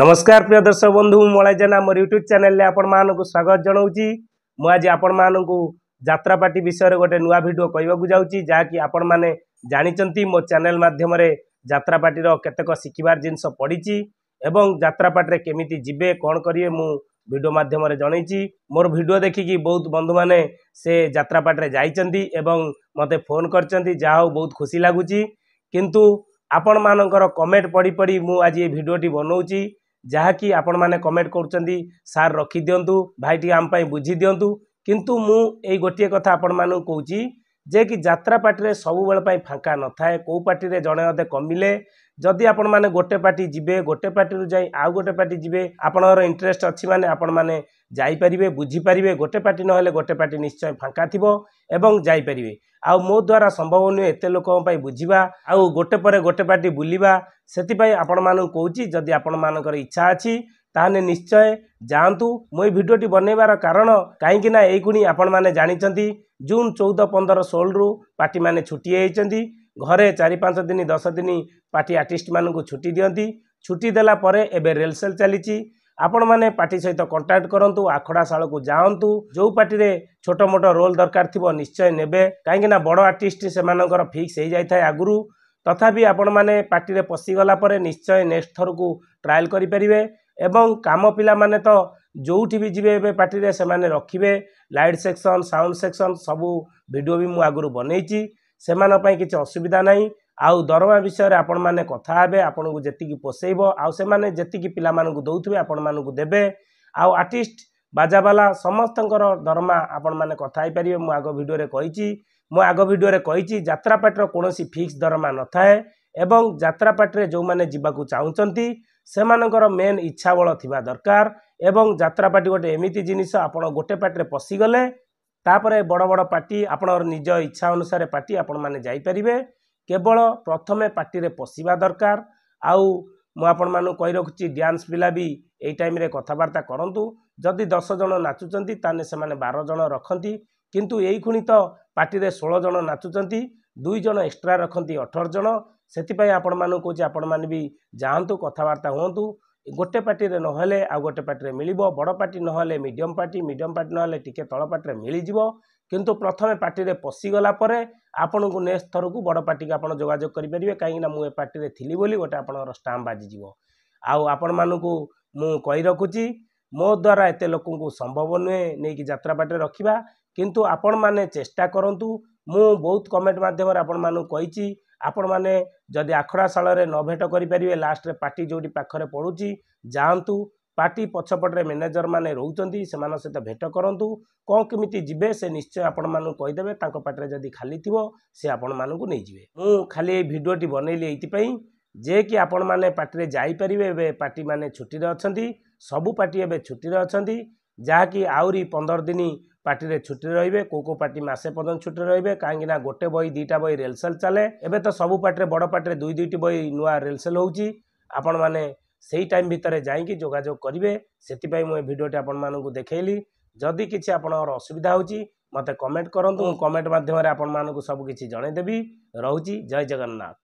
নমস্কার প্রিয় দর্শক বন্ধু মলাই জেনা মোর ইউট্ୟୁବ୍ ଚ୍ୟାନେଲ୍ରେ ଆପଣମାନଙ୍କୁ ସ୍ୱାଗତ ଜଣାଉଛି ମୁଁ ଆଜି ଆପଣମାନଙ୍କୁ ଯାତ୍ରାପାର୍ଟି ବିଷୟରେ ଗୋଟେ ନୂଆ ଭିଡ଼ିଓ କହିବାକୁ ଯାଉଛି ଯାହାକି ଆପଣମାନେ ଜାଣିଛନ୍ତି ମୋ ଚ୍ୟାନେଲ୍ ମାଧ୍ୟମରେ ଯାତ୍ରାପାର୍ଟିର କେତେକ ଶିଖିବାର ଜିନିଷ ପଡ଼ିଛି ଏବଂ ଯାତ୍ରାପାର୍ଟିରେ କେମିତି ଯିବେ କ'ଣ କରିବେ ମୁଁ ଭିଡ଼ିଓ ମାଧ୍ୟମରେ ଜଣାଇଛି ମୋର ଭିଡ଼ିଓ ଦେଖିକି ବହୁତ ବନ୍ଧୁମାନେ ସେ ଯାତ୍ରାପାର୍ଟିରେ ଯାଇଛନ୍ତି ଏବଂ ମୋତେ ଫୋନ୍ କରିଛନ୍ତି ଯାହା ହଉ ବହୁତ ଖୁସି ଲାଗୁଛି କିନ୍ତୁ ଆପଣମାନଙ୍କର କମେଣ୍ଟ ପଢ଼ି ପଢ଼ି ମୁଁ ଆଜି ଏ ଭିଡ଼ିଓଟି ବନାଉଛି ଯାହାକି ଆପଣମାନେ କମେଣ୍ଟ କରୁଛନ୍ତି ସାର୍ ରଖିଦିଅନ୍ତୁ ଭାଇ ଟିକେ ଆମ ପାଇଁ ବୁଝି ଦିଅନ୍ତୁ କିନ୍ତୁ ମୁଁ ଏଇ ଗୋଟିଏ କଥା ଆପଣମାନଙ୍କୁ କହୁଛି ଯିଏକି ଯାତ୍ରା ପାର୍ଟିରେ ସବୁବେଳେ ପାଇଁ ଫାଙ୍କା ନଥାଏ କେଉଁ ପାର୍ଟିରେ ଜଣେ ଅଧେ କମିଲେ ଯଦି ଆପଣମାନେ ଗୋଟେ ପାର୍ଟି ଯିବେ ଗୋଟେ ପାର୍ଟିରୁ ଯାଇ ଆଉ ଗୋଟେ ପାର୍ଟି ଯିବେ ଆପଣଙ୍କର ଇଣ୍ଟରେଷ୍ଟ ଅଛି ମାନେ ଆପଣମାନେ ଯାଇପାରିବେ ବୁଝିପାରିବେ ଗୋଟେ ପାର୍ଟି ନହେଲେ ଗୋଟେ ପାର୍ଟି ନିଶ୍ଚୟ ଫାଙ୍କା ଥିବ ଏବଂ ଯାଇପାରିବେ ଆଉ ମୋ ଦ୍ୱାରା ସମ୍ଭବ ନୁହେଁ ଏତେ ଲୋକଙ୍କ ପାଇଁ ବୁଝିବା ଆଉ ଗୋଟେ ପରେ ଗୋଟେ ପାର୍ଟି ବୁଲିବା ସେଥିପାଇଁ ଆପଣମାନଙ୍କୁ କହୁଛି ଯଦି ଆପଣମାନଙ୍କର ଇଚ୍ଛା ଅଛି ତାହେଲେ ନିଶ୍ଚୟ ଯାଆନ୍ତୁ ମୁଁ ଏଇ ଭିଡ଼ିଓଟି ବନେଇବାର କାରଣ କାହିଁକି ନା ଏଇକୁଣି ଆପଣମାନେ ଜାଣିଛନ୍ତି ଜୁନ୍ ଚଉଦ ପନ୍ଦର ଷୋହଳରୁ ପାର୍ଟିମାନେ ଛୁଟି ହେଇଛନ୍ତି ଘରେ ଚାରି ପାଞ୍ଚ ଦିନ ଦଶ ଦିନ ପାର୍ଟି ଆର୍ଟିଷ୍ଟମାନଙ୍କୁ ଛୁଟି ଦିଅନ୍ତି ଛୁଟି ଦେଲା ପରେ ଏବେ ରେଲସେଲ୍ ଚାଲିଛି ଆପଣମାନେ ପାର୍ଟି ସହିତ କଣ୍ଟାକ୍ଟ କରନ୍ତୁ ଆଖଡ଼ାଶାଳକୁ ଯାଆନ୍ତୁ ଯେଉଁ ପାର୍ଟିରେ ଛୋଟ ମୋଟ ରୋଲ୍ ଦରକାର ଥିବ ନିଶ୍ଚୟ ନେବେ କାହିଁକିନା ବଡ଼ ଆର୍ଟିଷ୍ଟ ସେମାନଙ୍କର ଫିକ୍ସ ହେଇଯାଇଥାଏ ଆଗରୁ ତଥାପି ଆପଣମାନେ ପାର୍ଟିରେ ପଶିଗଲା ପରେ ନିଶ୍ଚୟ ନେକ୍ସଟ ଥରକୁ ଟ୍ରାଏଲ୍ କରିପାରିବେ ଏବଂ କାମ ପିଲାମାନେ ତ ଯେଉଁଠି ବି ଯିବେ ଏବେ ପାର୍ଟିରେ ସେମାନେ ରଖିବେ ଲାଇଟ୍ ସେକ୍ସନ୍ ସାଉଣ୍ଡ ସେକ୍ସନ୍ ସବୁ ଭିଡ଼ିଓ ବି ମୁଁ ଆଗରୁ ବନେଇଛି ସେମାନଙ୍କ ପାଇଁ କିଛି ଅସୁବିଧା ନାହିଁ ଆଉ ଦରମା ବିଷୟରେ ଆପଣମାନେ କଥା ହେବେ ଆପଣଙ୍କୁ ଯେତିକି ପୋଷେଇବ ଆଉ ସେମାନେ ଯେତିକି ପିଲାମାନଙ୍କୁ ଦେଉଥିବେ ଆପଣମାନଙ୍କୁ ଦେବେ ଆଉ ଆର୍ଟିଷ୍ଟ ବାଜାବାଲା ସମସ୍ତଙ୍କର ଦରମା ଆପଣମାନେ କଥା ହେଇପାରିବେ ମୁଁ ଆଗ ଭିଡ଼ିଓରେ କହିଛି ମୁଁ ଆଗ ଭିଡ଼ିଓରେ କହିଛି ଯାତ୍ରାପାଟିର କୌଣସି ଫିକ୍ସ ଦରମା ନଥାଏ ଏବଂ ଯାତ୍ରାପାଟିରେ ଯେଉଁମାନେ ଯିବାକୁ ଚାହୁଁଛନ୍ତି ସେମାନଙ୍କର ମେନ୍ ଇଚ୍ଛାବଳ ଥିବା ଦରକାର ଏବଂ ଯାତ୍ରା ପାର୍ଟି ଗୋଟେ ଏମିତି ଜିନିଷ ଆପଣ ଗୋଟେ ପାର୍ଟିରେ ପଶିଗଲେ ତାପରେ ବଡ଼ ବଡ଼ ପାର୍ଟି ଆପଣଙ୍କର ନିଜ ଇଚ୍ଛା ଅନୁସାରେ ପାର୍ଟି ଆପଣମାନେ ଯାଇପାରିବେ କେବଳ ପ୍ରଥମେ ପାର୍ଟିରେ ପଶିବା ଦରକାର ଆଉ ମୁଁ ଆପଣମାନଙ୍କୁ କହି ରଖୁଛି ଡ୍ୟାନ୍ସ ପିଲା ବି ଏଇ ଟାଇମ୍ରେ କଥାବାର୍ତ୍ତା କରନ୍ତୁ ଯଦି ଦଶ ଜଣ ନାଚୁଛନ୍ତି ତାହେଲେ ସେମାନେ ବାର ଜଣ ରଖନ୍ତି କିନ୍ତୁ ଏଇ ଖୁଣି ତ ପାର୍ଟିରେ ଷୋହଳ ଜଣ ନାଚୁଛନ୍ତି ଦୁଇ ଜଣ ଏକ୍ସଟ୍ରା ରଖନ୍ତି ଅଠର ଜଣ ସେଥିପାଇଁ ଆପଣମାନଙ୍କୁ କହୁଛି ଆପଣମାନେ ବି ଯାଆନ୍ତୁ କଥାବାର୍ତ୍ତା ହୁଅନ୍ତୁ ଗୋଟେ ପାର୍ଟିରେ ନହେଲେ ଆଉ ଗୋଟେ ପାର୍ଟିରେ ମିଳିବ ବଡ଼ ପାର୍ଟି ନହେଲେ ମିଡ଼ିୟମ୍ ପାର୍ଟି ମିଡ଼ିୟମ୍ ପାର୍ଟି ନହେଲେ ଟିକିଏ ତଳ ପାର୍ଟିରେ ମିଳିଯିବ କିନ୍ତୁ ପ୍ରଥମେ ପାର୍ଟିରେ ପଶିଗଲା ପରେ ଆପଣଙ୍କୁ ନେକ୍ସଟ ଥରକୁ ବଡ଼ ପାର୍ଟିକୁ ଆପଣ ଯୋଗାଯୋଗ କରିପାରିବେ କାହିଁକିନା ମୁଁ ଏ ପାର୍ଟିରେ ଥିଲି ବୋଲି ଗୋଟେ ଆପଣଙ୍କର ଷ୍ଟାମ୍ପ ବାଜିଯିବ ଆଉ ଆପଣମାନଙ୍କୁ ମୁଁ କହି ରଖୁଛି ମୋ ଦ୍ୱାରା ଏତେ ଲୋକଙ୍କୁ ସମ୍ଭବ ନୁହେଁ ନେଇକି ଯାତ୍ରା ପାର୍ଟିରେ ରଖିବା କିନ୍ତୁ ଆପଣମାନେ ଚେଷ୍ଟା କରନ୍ତୁ ମୁଁ ବହୁତ କମେଣ୍ଟ ମାଧ୍ୟମରେ ଆପଣମାନଙ୍କୁ କହିଛି ଆପଣମାନେ ଯଦି ଆଖଡ଼ାଶାଳରେ ନ ଭେଟ କରିପାରିବେ ଲାଷ୍ଟରେ ପାର୍ଟି ଯେଉଁଠି ପାଖରେ ପଡ଼ୁଛି ଯାଆନ୍ତୁ ପାର୍ଟି ପଛପଟରେ ମ୍ୟାନେଜରମାନେ ରହୁଛନ୍ତି ସେମାନଙ୍କ ସହିତ ଭେଟ କରନ୍ତୁ କ'ଣ କେମିତି ଯିବେ ସେ ନିଶ୍ଚୟ ଆପଣମାନଙ୍କୁ କହିଦେବେ ତାଙ୍କ ପାଟିରେ ଯଦି ଖାଲି ଥିବ ସେ ଆପଣମାନଙ୍କୁ ନେଇଯିବେ ମୁଁ ଖାଲି ଏଇ ଭିଡ଼ିଓଟି ବନେଇଲି ଏଇଥିପାଇଁ ଯେ କି ଆପଣମାନେ ପାର୍ଟିରେ ଯାଇପାରିବେ ଏବେ ପାର୍ଟିମାନେ ଛୁଟିରେ ଅଛନ୍ତି ସବୁ ପାର୍ଟି ଏବେ ଛୁଟିରେ ଅଛନ୍ତି ଯାହାକି ଆହୁରି ପନ୍ଦର ଦିନ ପାର୍ଟିରେ ଛୁଟି ରହିବେ କେଉଁ କେଉଁ ପାର୍ଟି ମାସେ ପର୍ଯ୍ୟନ୍ତ ଛୁଟି ରହିବେ କାହିଁକିନା ଗୋଟେ ବହି ଦୁଇଟା ବହି ରେଲସେଲ୍ ଚାଲେ ଏବେ ତ ସବୁ ପାର୍ଟିରେ ବଡ଼ ପାର୍ଟିରେ ଦୁଇ ଦୁଇଟି ବହି ନୂଆ ରେଲସେଲ୍ ହେଉଛି ଆପଣମାନେ ସେଇ ଟାଇମ୍ ଭିତରେ ଯାଇକି ଯୋଗାଯୋଗ କରିବେ ସେଥିପାଇଁ ମୁଁ ଏ ଭିଡ଼ିଓଟି ଆପଣମାନଙ୍କୁ ଦେଖେଇଲି ଯଦି କିଛି ଆପଣଙ୍କର ଅସୁବିଧା ହେଉଛି ମୋତେ କମେଣ୍ଟ କରନ୍ତୁ ମୁଁ କମେଣ୍ଟ ମାଧ୍ୟମରେ ଆପଣମାନଙ୍କୁ ସବୁକିଛି ଜଣାଇଦେବି ରହୁଛି ଜୟ ଜଗନ୍ନାଥ